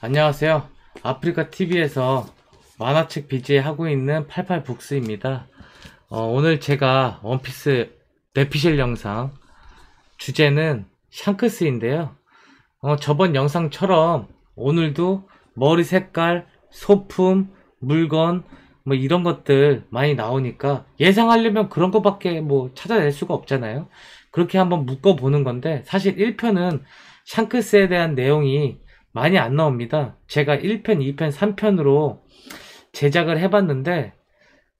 안녕하세요. 아프리카 TV에서 만화책 BJ 하고 있는 88북스입니다. 어, 오늘 제가 원피스 내피셜 영상 주제는 샹크스인데요. 어, 저번 영상처럼 오늘도 머리 색깔, 소품, 물건 뭐 이런 것들 많이 나오니까 예상하려면 그런 것밖에 뭐 찾아낼 수가 없잖아요. 그렇게 한번 묶어보는 건데 사실 1편은 샹크스에 대한 내용이 많이 안 나옵니다. 제가 1편, 2편, 3편으로 제작을 해봤는데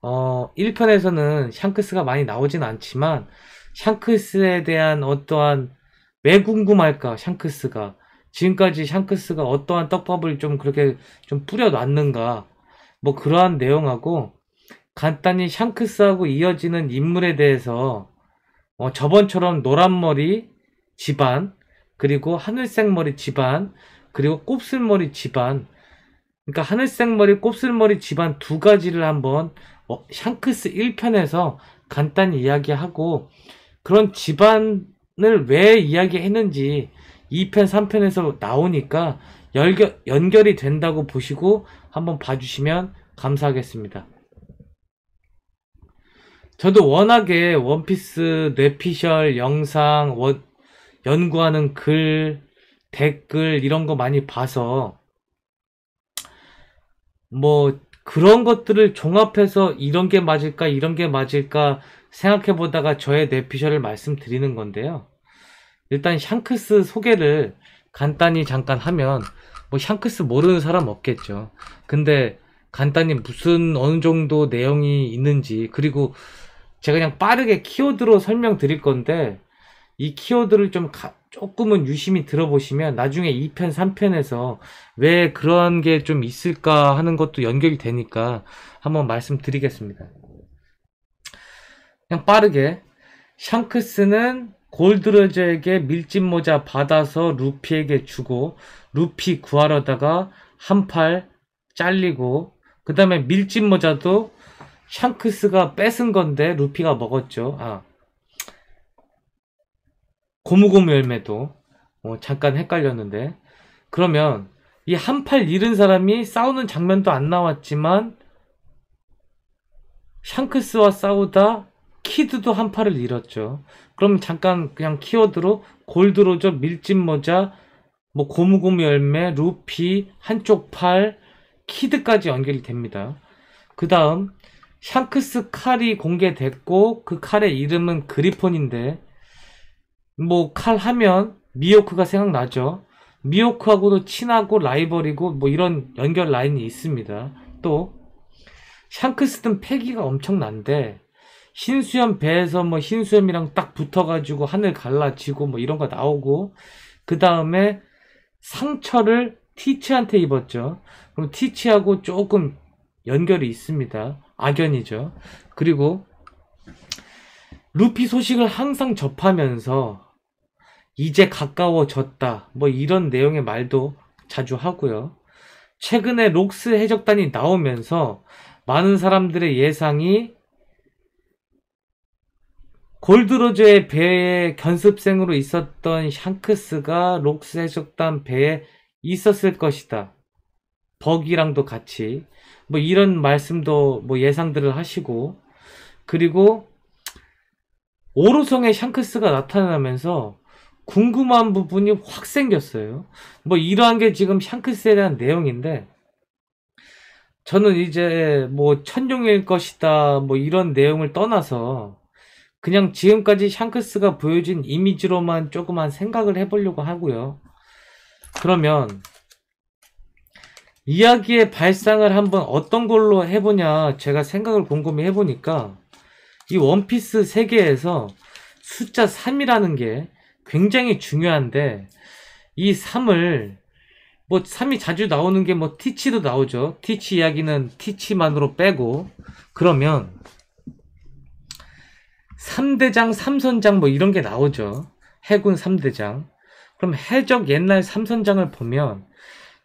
어 1편에서는 샹크스가 많이 나오진 않지만 샹크스에 대한 어떠한 왜 궁금할까 샹크스가 지금까지 샹크스가 어떠한 떡밥을 좀 그렇게 좀 뿌려놨는가 뭐 그러한 내용하고 간단히 샹크스하고 이어지는 인물에 대해서 어, 저번처럼 노란머리 집안 그리고 하늘색 머리 집안 그리고 곱슬머리 집안 그러니까 하늘색 머리 곱슬머리 집안 두 가지를 한번 어, 샹크스 1편에서 간단히 이야기하고 그런 집안을 왜 이야기했는지 2편, 3편에서 나오니까 연결, 연결이 된다고 보시고 한번 봐주시면 감사하겠습니다. 저도 워낙에 원피스 뇌피셜 영상 원, 연구하는 글 댓글 이런 거 많이 봐서 뭐 그런 것들을 종합해서 이런 게 맞을까 이런 게 맞을까 생각해 보다가 저의 뇌피셜을 말씀드리는 건데요. 일단 샹크스 소개를 간단히 잠깐 하면 뭐 샹크스 모르는 사람 없겠죠. 근데 간단히 무슨 어느 정도 내용이 있는지 그리고 제가 그냥 빠르게 키워드로 설명드릴 건데 이 키워드를 좀 가, 조금은 유심히 들어보시면 나중에 2편, 3편에서 왜 그런 게 좀 있을까 하는 것도 연결이 되니까 한번 말씀드리겠습니다. 그냥 빠르게 샹크스는 골드러저에게 밀짚 모자 받아서 루피에게 주고 루피 구하러다가 한 팔 잘리고 그 다음에 밀짚 모자도 샹크스가 뺏은 건데 루피가 먹었죠. 아 고무고무 열매도 어, 잠깐 헷갈렸는데 그러면 이 한 팔 잃은 사람이 싸우는 장면도 안 나왔지만 샹크스와 싸우다 키드도 한 팔을 잃었죠. 그럼 잠깐 그냥 키워드로 골드로저 밀짚모자 뭐 고무고무 열매 루피 한쪽 팔 키드까지 연결이 됩니다. 그 다음 샹크스 칼이 공개됐고 그 칼의 이름은 그리폰인데 뭐 칼 하면 미호크가 생각나죠. 미호크하고도 친하고 라이벌이고 뭐 이런 연결 라인이 있습니다. 또 샹크스든 패기가 엄청난데 흰수염 배에서 뭐 흰수염이랑 딱 붙어가지고 하늘 갈라지고 뭐 이런 거 나오고 그 다음에 상처를 티치한테 입었죠. 그럼 티치하고 조금 연결이 있습니다. 악연이죠. 그리고 루피 소식을 항상 접하면서 이제 가까워졌다. 뭐 이런 내용의 말도 자주 하고요. 최근에 록스 해적단이 나오면서 많은 사람들의 예상이 골드로즈의 배에 견습생으로 있었던 샹크스가 록스 해적단 배에 있었을 것이다. 버기랑도 같이 뭐 이런 말씀도 뭐 예상들을 하시고 그리고 오로성의 샹크스가 나타나면서 궁금한 부분이 확 생겼어요. 뭐 이러한 게 지금 샹크스에 대한 내용인데 저는 이제 뭐 천종일 것이다 뭐 이런 내용을 떠나서 그냥 지금까지 샹크스가 보여준 이미지로만 조금만 생각을 해보려고 하고요. 그러면 이야기의 발상을 한번 어떤 걸로 해보냐 제가 생각을 곰곰이 해보니까 이 원피스 세계에서 숫자 3이라는 게 굉장히 중요한데 이 3을 뭐 3이 자주 나오는 게 뭐 티치도 나오죠. 티치 이야기는 티치만으로 빼고 그러면 3대장, 3선장 뭐 이런 게 나오죠. 해군 3대장. 그럼 해적 옛날 3선장을 보면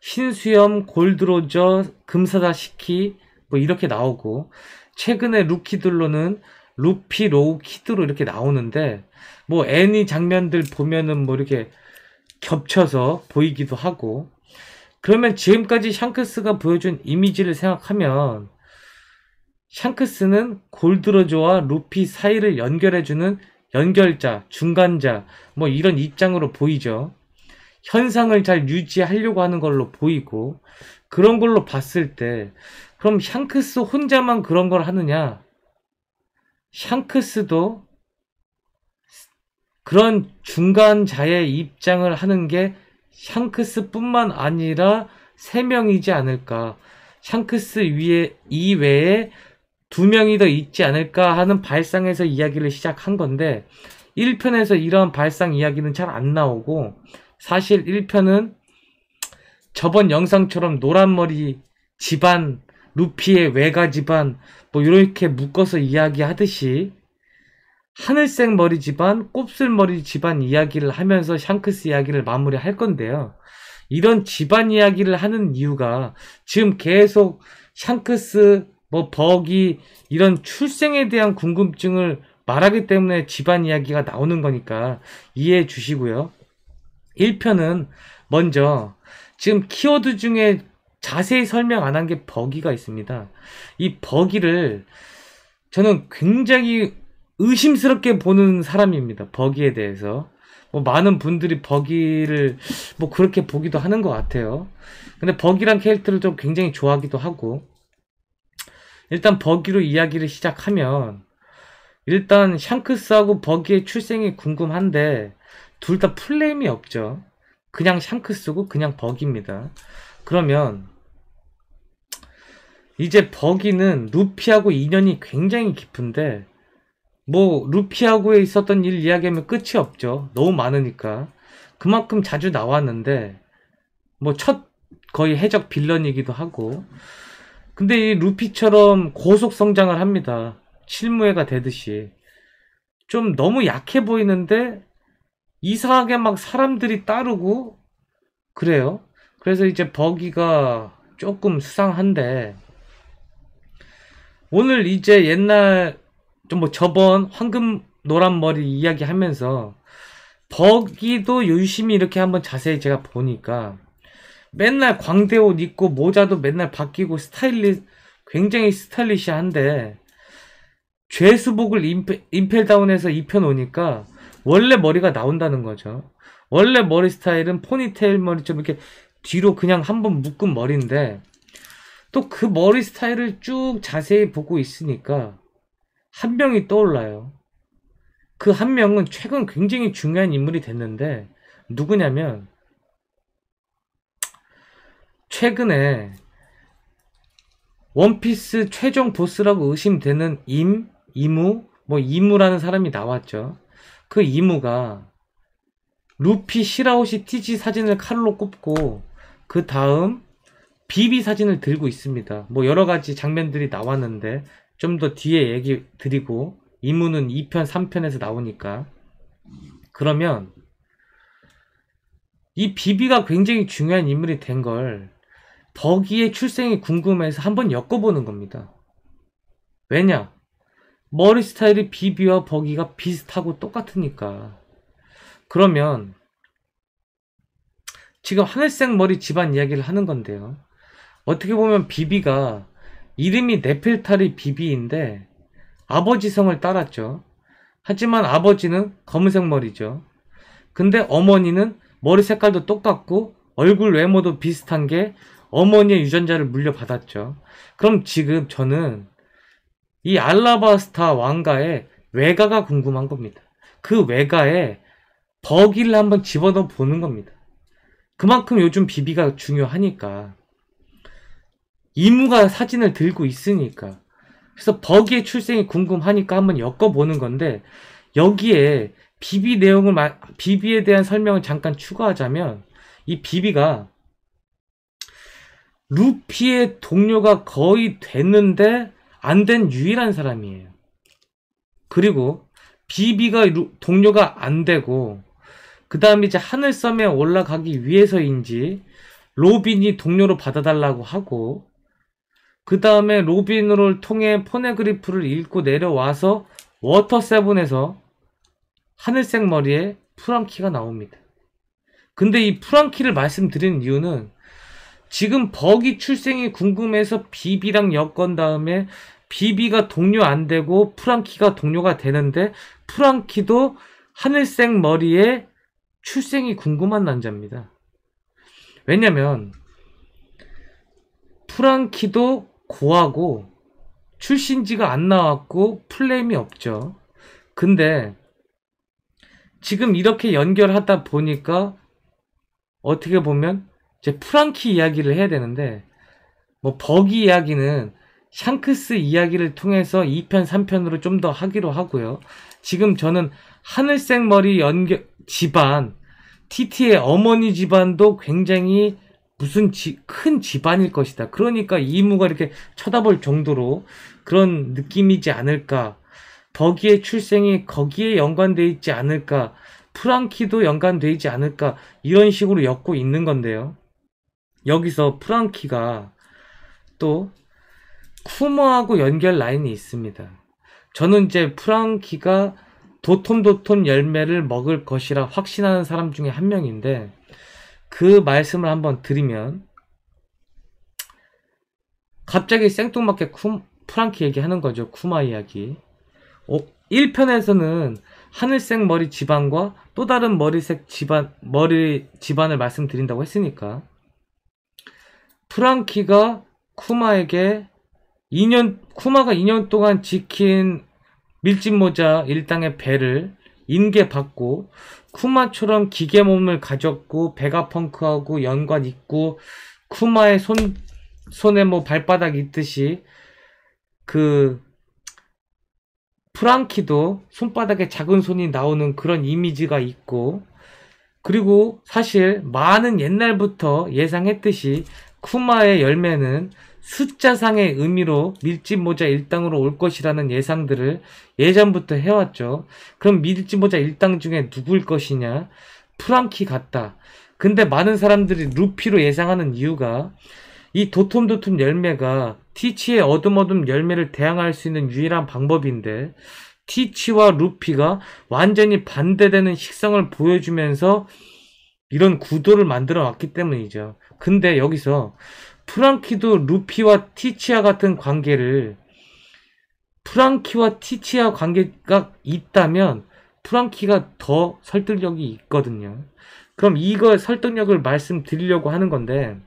흰수염, 골드로저, 금사다 시키 뭐 이렇게 나오고 최근에 루키들로는 루피, 로우, 키드로 이렇게 나오는데 뭐 애니 장면들 보면은 뭐 이렇게 겹쳐서 보이기도 하고 그러면 지금까지 샹크스가 보여준 이미지를 생각하면 샹크스는 골드로즈와 루피 사이를 연결해주는 연결자, 중간자, 뭐 이런 입장으로 보이죠. 현상을 잘 유지하려고 하는 걸로 보이고, 그런 걸로 봤을 때, 그럼 샹크스 혼자만 그런 걸 하느냐? 샹크스도 그런 중간자의 입장을 하는 게 샹크스뿐만 아니라 세명이지 않을까. 샹크스 위에 이외에 두 명이 더 있지 않을까 하는 발상에서 이야기를 시작한 건데 1편에서 이런 발상 이야기는 잘 안 나오고 사실 1편은 저번 영상처럼 노란머리 집안 루피의 외가 집안 뭐 이렇게 묶어서 이야기하듯이 하늘색 머리 집안 곱슬머리 집안 이야기를 하면서 샹크스 이야기를 마무리할 건데요 이런 집안 이야기를 하는 이유가 지금 계속 샹크스 뭐 버기 이런 출생에 대한 궁금증을 말하기 때문에 집안 이야기가 나오는 거니까 이해해 주시고요. 1편은 먼저 지금 키워드 중에 자세히 설명 안 한 게 버기가 있습니다. 이 버기를 저는 굉장히 의심스럽게 보는 사람입니다. 버기에 대해서. 뭐 많은 분들이 버기를 뭐 그렇게 보기도 하는 것 같아요. 근데 버기란 캐릭터를 좀 굉장히 좋아하기도 하고 일단 버기로 이야기를 시작하면 일단 샹크스하고 버기의 출생이 궁금한데 둘 다 플레임이 없죠. 그냥 샹크스고 그냥 버기입니다. 그러면 이제 버기는 루피하고 인연이 굉장히 깊은데 뭐 루피하고에 있었던 일 이야기하면 끝이 없죠. 너무 많으니까 그만큼 자주 나왔는데 뭐 첫 거의 해적 빌런이기도 하고 근데 이 루피처럼 고속 성장을 합니다. 실무회가 되듯이. 좀 너무 약해 보이는데 이상하게 막 사람들이 따르고 그래요. 그래서 이제 버기가 조금 수상한데 오늘 이제 옛날 좀 뭐 저번 황금 노란 머리 이야기 하면서 버기도 열심히 이렇게 한번 자세히 제가 보니까 맨날 광대 옷 입고 모자도 맨날 바뀌고 스타일리 굉장히 스타일리시한데 죄수복을 임펠다운해서 입혀놓으니까 원래 머리가 나온다는 거죠. 원래 머리 스타일은 포니테일 머리 좀 이렇게 뒤로 그냥 한번 묶은 머리인데 또 그 머리 스타일을 쭉 자세히 보고 있으니까 한 명이 떠올라요. 그 한 명은 최근 굉장히 중요한 인물이 됐는데 누구냐면 최근에 원피스 최종 보스라고 의심되는 임, 이무, 뭐 이무라는 사람이 나왔죠. 그 이무가 루피 시라오시 티지 사진을 칼로 꼽고 그 다음 비비 사진을 들고 있습니다. 뭐 여러 가지 장면들이 나왔는데 좀 더 뒤에 얘기 드리고 이무는 2편, 3편에서 나오니까 그러면 이 비비가 굉장히 중요한 인물이 된걸 버기의 출생이 궁금해서 한번 엮어보는 겁니다. 왜냐? 머리 스타일이 비비와 버기가 비슷하고 똑같으니까. 그러면 지금 하늘색 머리 집안 이야기를 하는 건데요. 어떻게 보면 비비가 이름이 네필타리 비비인데 아버지 성을 따랐죠. 하지만 아버지는 검은색 머리죠. 근데 어머니는 머리 색깔도 똑같고 얼굴 외모도 비슷한 게 어머니의 유전자를 물려받았죠. 그럼 지금 저는 이 알라바스타 왕가의 외가가 궁금한 겁니다. 그 외가에 버기를 한번 집어넣어 보는 겁니다. 그만큼 요즘 비비가 중요하니까 이무가 사진을 들고 있으니까 그래서 버기의 출생이 궁금하니까 한번 엮어보는 건데 여기에 비비 내용을 비비에 대한 설명을 잠깐 추가하자면 이 비비가 루피의 동료가 거의 됐는데 안 된 유일한 사람이에요. 그리고 비비가 루, 동료가 안 되고 그 다음에 이제 하늘섬에 올라가기 위해서인지 로빈이 동료로 받아달라고 하고 그 다음에 로빈을 통해 포네그리프를 읽고 내려와서 워터세븐에서 하늘색 머리에 프랑키가 나옵니다. 근데 이 프랑키를 말씀드리는 이유는 지금 버기 출생이 궁금해서 비비랑 엮은 다음에 비비가 동료 안 되고 프랑키가 동료가 되는데 프랑키도 하늘색 머리에 출생이 궁금한 남자입니다. 왜냐면 프랑키도 고하고 출신지가 안 나왔고 플레임이 없죠. 근데 지금 이렇게 연결하다 보니까 어떻게 보면 제 프랑키 이야기를 해야 되는데 뭐 버기 이야기는 샹크스 이야기를 통해서 2편, 3편으로 좀 더 하기로 하고요. 지금 저는 하늘색 머리 연결 집안, TT의 어머니 집안도 굉장히 무슨 지, 큰 집안일 것이다. 그러니까 이무가 이렇게 쳐다볼 정도로 그런 느낌이지 않을까. 버기의 출생이 거기에 연관돼 있지 않을까. 프랑키도 연관돼 있지 않을까. 이런 식으로 엮고 있는 건데요. 여기서 프랑키가 또 쿠머하고 연결 라인이 있습니다. 저는 이제 프랑키가 도톰도톰 열매를 먹을 것이라 확신하는 사람 중에 한 명인데 그 말씀을 한번 드리면 갑자기 생뚱맞게 쿠, 프랑키 얘기하는 거죠. 쿠마 이야기. 어, 1편에서는 하늘색 머리 집안과 또 다른 머리색 집안, 머리 집안을 말씀드린다고 했으니까 프랑키가 쿠마에게 2년 쿠마가 2년 동안 지킨 밀짚모자 일당의 배를 인계받고 쿠마처럼 기계 몸을 가졌고 배가 펑크하고 연관 있고 쿠마의 손 손에 뭐 발바닥 있듯이 그 프랑키도 손바닥에 작은 손이 나오는 그런 이미지가 있고 그리고 사실 많은 옛날부터 예상했듯이 쿠마의 열매는 숫자상의 의미로 밀짚모자 일당으로 올 것이라는 예상들을 예전부터 해왔죠. 그럼 밀짚모자 일당 중에 누구일 것이냐? 프랑키 같다. 근데 많은 사람들이 루피로 예상하는 이유가 이 도톰도톰 열매가 티치의 어둠어둠 열매를 대항할 수 있는 유일한 방법인데 티치와 루피가 완전히 반대되는 식성을 보여주면서 이런 구도를 만들어 왔기 때문이죠. 근데 여기서 프랑키도 루피와 티치아 같은 관계를 프랑키와 티치아 관계가 있다면 프랑키가 더 설득력이 있거든요. 그럼 이걸 설득력을 말씀드리려고 하는 건데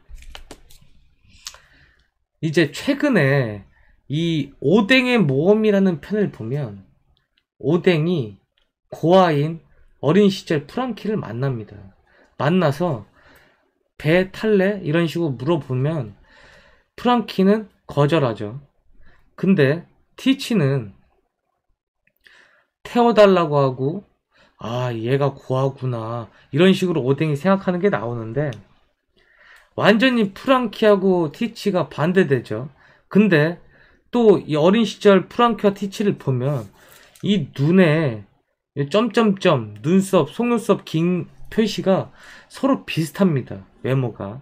이제 최근에 이 오뎅의 모험이라는 편을 보면 오뎅이 고아인 어린 시절 프랑키를 만납니다. 만나서 배 탈래? 이런 식으로 물어보면 프랑키는 거절하죠. 근데 티치는 태워달라고 하고 아 얘가 고아구나 이런 식으로 오뎅이 생각하는 게 나오는데 완전히 프랑키하고 티치가 반대되죠. 근데 또 이 어린 시절 프랑키와 티치를 보면 이 눈에 점점점 눈썹 속눈썹 긴 표시가 서로 비슷합니다. 외모가.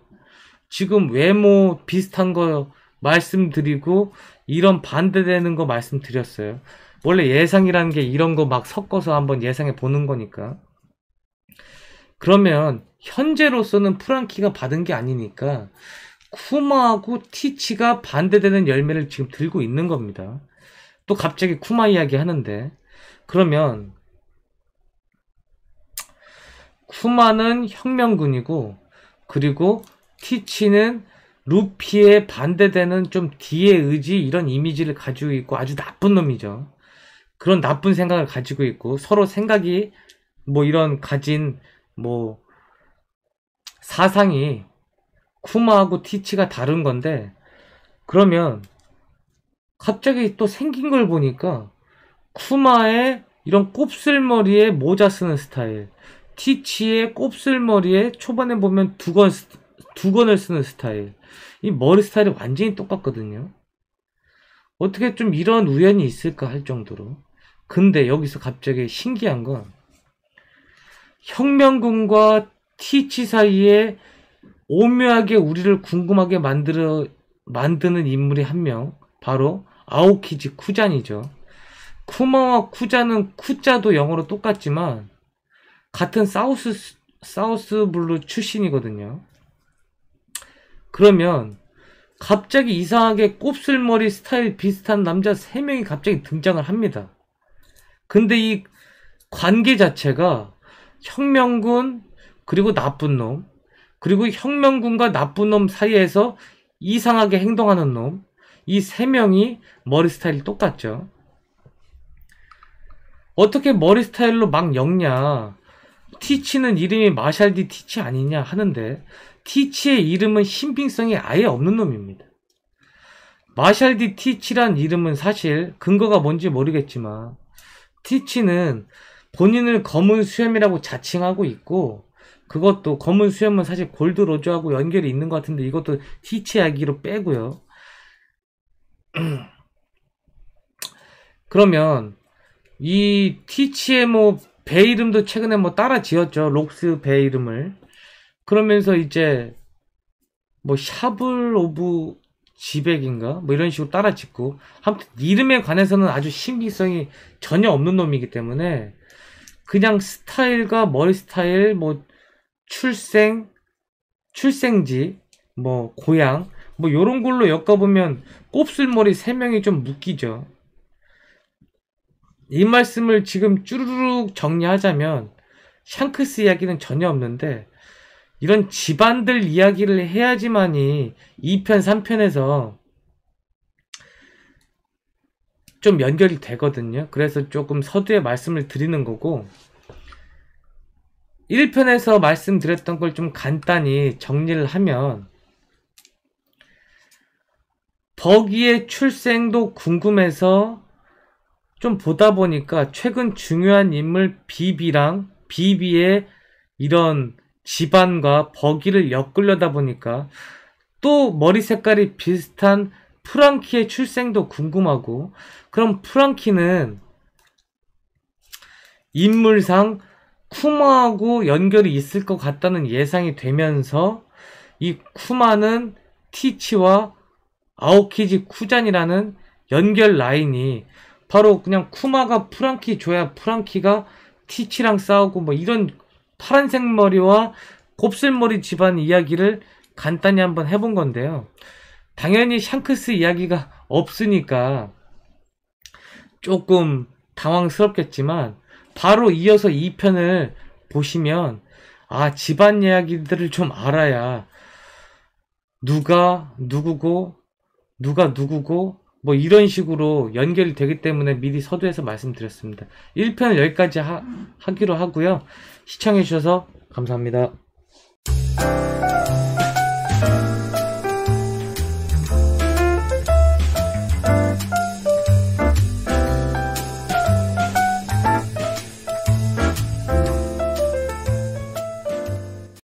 지금 외모 비슷한 거 말씀드리고 이런 반대되는 거 말씀드렸어요. 원래 예상이라는 게 이런 거 막 섞어서 한번 예상해 보는 거니까. 그러면 현재로서는 프랑키가 받은 게 아니니까 쿠마하고 티치가 반대되는 열매를 지금 들고 있는 겁니다. 또 갑자기 쿠마 이야기 하는데 그러면 쿠마는 혁명군이고 그리고 티치는 루피에 반대되는 좀뒤에 의지 이런 이미지를 가지고 있고 아주 나쁜 놈이죠. 그런 나쁜 생각을 가지고 있고 서로 생각이 뭐 이런 가진 뭐 사상이 쿠마하고 티치가 다른 건데 그러면 갑자기 또 생긴 걸 보니까 쿠마의 이런 곱슬머리에 모자 쓰는 스타일 티치의 곱슬머리에 초반에 보면 두 건, 두 건을 쓰는 스타일. 이 머리 스타일이 완전히 똑같거든요. 어떻게 좀 이런 우연이 있을까 할 정도로. 근데 여기서 갑자기 신기한 건 혁명군과 티치 사이에 오묘하게 우리를 궁금하게 만들어, 만드는 인물이 한 명. 바로 아오키지 쿠잔이죠. 쿠마와 쿠자는 쿠자도 영어로 똑같지만 같은 사우스 사우스 블루 출신이거든요. 그러면 갑자기 이상하게 곱슬머리 스타일 비슷한 남자 3명이 갑자기 등장을 합니다. 근데 이 관계 자체가 혁명군 그리고 나쁜 놈 그리고 혁명군과 나쁜 놈 사이에서 이상하게 행동하는 놈 이 세 명이 머리 스타일이 똑같죠. 어떻게 머리 스타일로 막 엮냐 티치는 이름이 마샬디 티치 아니냐 하는데 티치의 이름은 신빙성이 아예 없는 놈입니다. 마샬디 티치란 이름은 사실 근거가 뭔지 모르겠지만 티치는 본인을 검은 수염이라고 자칭하고 있고 그것도 검은 수염은 사실 골드 로즈하고 연결이 있는 것 같은데 이것도 티치 이야기로 빼고요. 그러면 이 티치의 뭐배 이름도 최근에 뭐 따라 지었죠. 록스 배 이름을. 그러면서 이제 뭐 샤블 오브 지백인가? 뭐 이런 식으로 따라 짓고. 아무튼 이름에 관해서는 아주 신기성이 전혀 없는 놈이기 때문에 그냥 스타일과 머리 스타일, 뭐 출생, 출생지, 뭐 고향, 뭐 요런 걸로 엮어보면 곱슬머리 3명이 좀 묶이죠. 이 말씀을 지금 쭈루룩 정리하자면 샹크스 이야기는 전혀 없는데 이런 집안들 이야기를 해야지만이 2편, 3편에서 좀 연결이 되거든요. 그래서 조금 서두에 말씀을 드리는 거고 1편에서 말씀드렸던 걸 좀 간단히 정리를 하면 버기의 출생도 궁금해서 좀 보다 보니까 최근 중요한 인물 비비랑 비비의 이런 집안과 버기를 엮으려다 보니까 또 머리 색깔이 비슷한 프랑키의 출생도 궁금하고 그럼 프랑키는 인물상 쿠마하고 연결이 있을 것 같다는 예상이 되면서 이 쿠마는 티치와 아오키지 쿠잔이라는 연결 라인이 바로 그냥 쿠마가 프랑키 줘야 프랑키가 티치랑 싸우고 뭐 이런 파란색 머리와 곱슬머리 집안 이야기를 간단히 한번 해본 건데요. 당연히 샹크스 이야기가 없으니까 조금 당황스럽겠지만 바로 이어서 2편을 보시면 아 집안 이야기들을 좀 알아야 누가 누구고 누가 누구고 뭐 이런 식으로 연결이 되기 때문에 미리 서두에서 말씀드렸습니다. 1편은 여기까지 하, 하기로 하고요. 시청해주셔서 감사합니다.